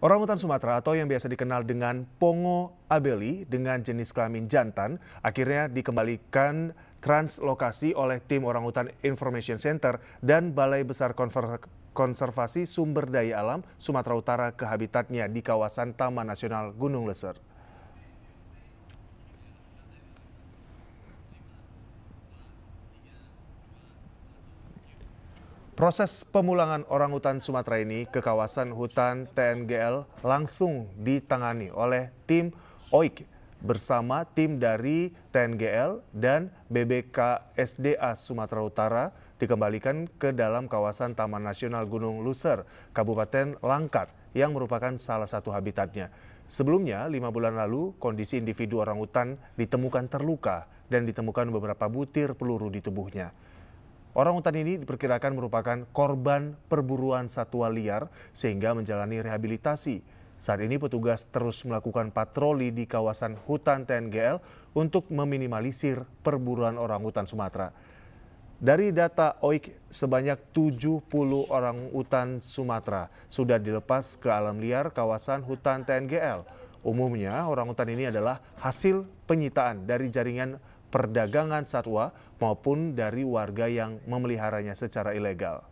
Orangutan Sumatera atau yang biasa dikenal dengan pongo abeli dengan jenis kelamin jantan akhirnya dikembalikan translokasi oleh tim Orangutan Information Center dan Balai Besar Konservasi Sumber Daya Alam Sumatera Utara ke habitatnya di kawasan Taman Nasional Gunung Leser. Proses pemulangan orang hutan Sumatera ini ke kawasan hutan TNGL langsung ditangani oleh tim OIK bersama tim dari TNGL dan BBK SDA Sumatera Utara dikembalikan ke dalam kawasan Taman Nasional Gunung Luser, Kabupaten Langkat, yang merupakan salah satu habitatnya. Sebelumnya, lima bulan lalu, kondisi individu orang hutan ditemukan terluka dan ditemukan beberapa butir peluru di tubuhnya. Orang utan ini diperkirakan merupakan korban perburuan satwa liar sehingga menjalani rehabilitasi. Saat ini petugas terus melakukan patroli di kawasan hutan TNGL untuk meminimalisir perburuan orang hutan Sumatera. Dari data OIK, sebanyak 70 orang hutan Sumatera sudah dilepas ke alam liar kawasan hutan TNGL. Umumnya, orang hutan ini adalah hasil penyitaan dari jaringan perdagangan satwa maupun dari warga yang memeliharanya secara ilegal.